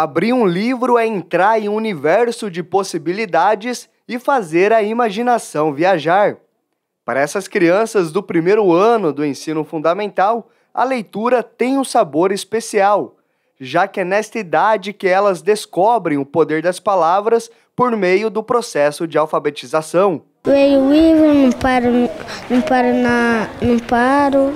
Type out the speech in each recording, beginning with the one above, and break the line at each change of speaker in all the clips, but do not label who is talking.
Abrir um livro é entrar em um universo de possibilidades e fazer a imaginação viajar. Para essas crianças do primeiro ano do ensino fundamental, a leitura tem um sabor especial, já que é nesta idade que elas descobrem o poder das palavras por meio do processo de alfabetização. Leio o livro, não paro, não paro, na, não paro.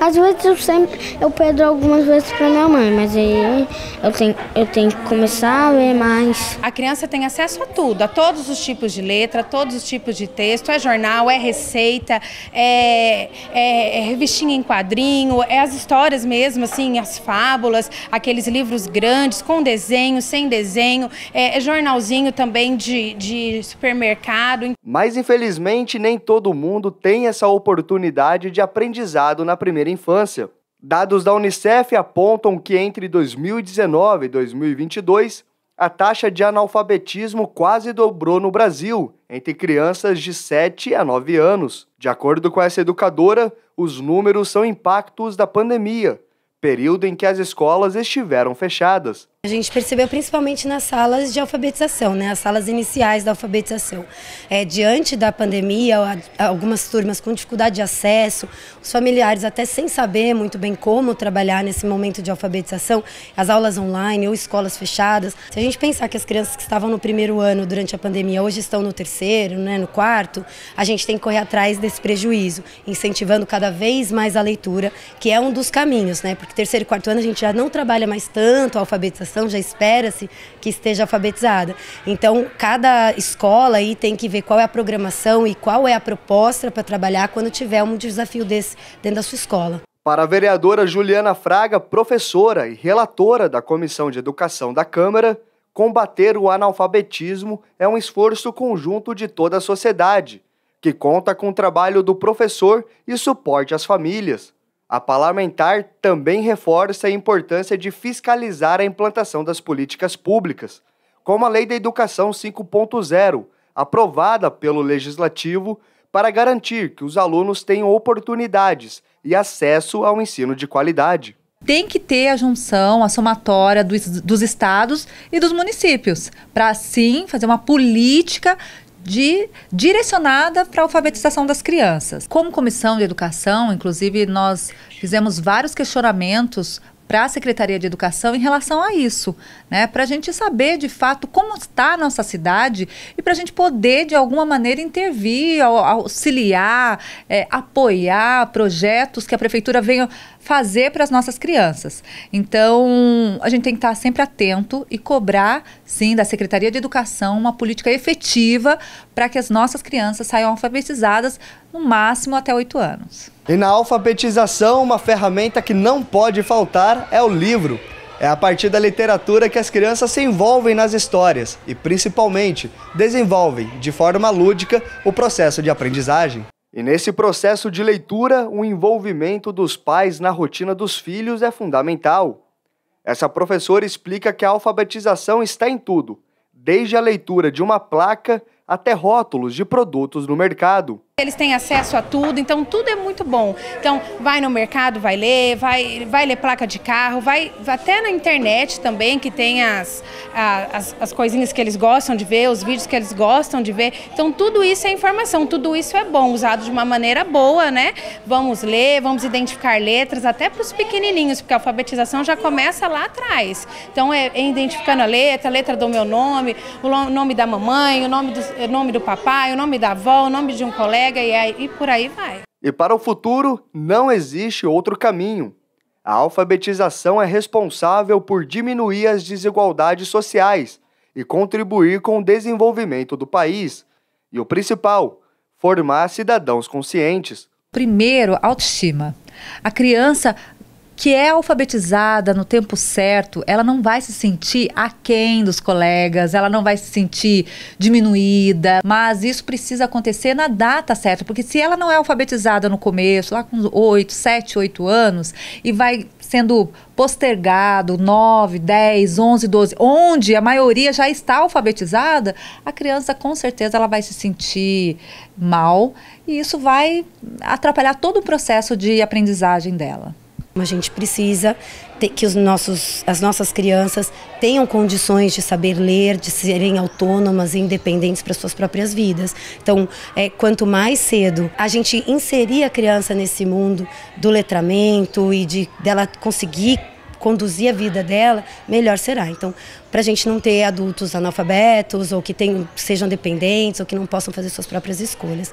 Às vezes eu sempre, eu pedo algumas vezes para minha mãe, mas aí eu tenho, eu tenho que começar a ler mais.
A criança tem acesso a tudo, a todos os tipos de letra, a todos os tipos de texto, é jornal, é receita, é, é, é revistinha em quadrinho, é as histórias mesmo, assim, as fábulas, aqueles livros grandes, com desenho, sem desenho, é, é jornalzinho também de, de supermercado.
Mas infelizmente nem todo mundo tem essa oportunidade de aprendizado na primeira infância. Dados da Unicef apontam que entre 2019 e 2022, a taxa de analfabetismo quase dobrou no Brasil, entre crianças de 7 a 9 anos. De acordo com essa educadora, os números são impactos da pandemia, período em que as escolas estiveram fechadas.
A gente percebeu principalmente nas salas de alfabetização, né, as salas iniciais da alfabetização. É, diante da pandemia, algumas turmas com dificuldade de acesso, os familiares até sem saber muito bem como trabalhar nesse momento de alfabetização, as aulas online ou escolas fechadas. Se a gente pensar que as crianças que estavam no primeiro ano durante a pandemia hoje estão no terceiro, né, no quarto, a gente tem que correr atrás desse prejuízo, incentivando cada vez mais a leitura, que é um dos caminhos, né, porque terceiro e quarto ano a gente já não trabalha mais tanto a alfabetização já espera-se que esteja alfabetizada. Então, cada escola aí tem que ver qual é a programação e qual é a proposta para trabalhar quando tiver um desafio desse dentro da sua escola.
Para a vereadora Juliana Fraga, professora e relatora da Comissão de Educação da Câmara, combater o analfabetismo é um esforço conjunto de toda a sociedade, que conta com o trabalho do professor e suporte às famílias, a parlamentar também reforça a importância de fiscalizar a implantação das políticas públicas, como a Lei da Educação 5.0, aprovada pelo Legislativo, para garantir que os alunos tenham oportunidades e acesso ao ensino de qualidade
tem que ter a junção, a somatória dos, dos estados e dos municípios, para assim fazer uma política de, direcionada para a alfabetização das crianças. Como comissão de educação, inclusive, nós fizemos vários questionamentos para a Secretaria de Educação em relação a isso, né? Para a gente saber de fato como está a nossa cidade e para a gente poder de alguma maneira intervir, auxiliar, é, apoiar projetos que a prefeitura venha fazer para as nossas crianças. Então, a gente tem que estar sempre atento e cobrar, sim, da Secretaria de Educação uma política efetiva para que as nossas crianças saiam alfabetizadas no máximo até 8 anos.
E na alfabetização, uma ferramenta que não pode faltar é o livro. É a partir da literatura que as crianças se envolvem nas histórias e, principalmente, desenvolvem, de forma lúdica, o processo de aprendizagem. E nesse processo de leitura, o envolvimento dos pais na rotina dos filhos é fundamental. Essa professora explica que a alfabetização está em tudo, desde a leitura de uma placa até rótulos de produtos no mercado.
Eles têm acesso a tudo, então tudo é muito bom. Então vai no mercado, vai ler, vai, vai ler placa de carro, vai até na internet também, que tem as, as, as coisinhas que eles gostam de ver, os vídeos que eles gostam de ver. Então tudo isso é informação, tudo isso é bom, usado de uma maneira boa, né? Vamos ler, vamos identificar letras, até para os pequenininhos, porque a alfabetização já começa lá atrás. Então é, é identificando a letra, a letra do meu nome, o nome da mamãe, o nome do, o nome do papai, o nome da avó, o nome de um colega entrega e, aí, e por aí vai.
E para o futuro, não existe outro caminho. A alfabetização é responsável por diminuir as desigualdades sociais e contribuir com o desenvolvimento do país. E o principal, formar cidadãos conscientes.
Primeiro, autoestima. A criança que é alfabetizada no tempo certo, ela não vai se sentir aquém dos colegas, ela não vai se sentir diminuída, mas isso precisa acontecer na data certa, porque se ela não é alfabetizada no começo, lá com 8, 7, 8 anos, e vai sendo postergado 9, 10, 11, 12, onde a maioria já está alfabetizada, a criança com certeza ela vai se sentir mal e isso vai atrapalhar todo o processo de
aprendizagem dela. A gente precisa que os nossos, as nossas crianças tenham condições de saber ler, de serem autônomas e independentes para suas próprias vidas. Então, é, quanto mais cedo a gente inserir a criança nesse mundo do letramento e de dela conseguir conduzir a vida dela, melhor será. Então, para a gente não ter adultos analfabetos ou que tenham, sejam dependentes ou que não possam fazer suas próprias escolhas.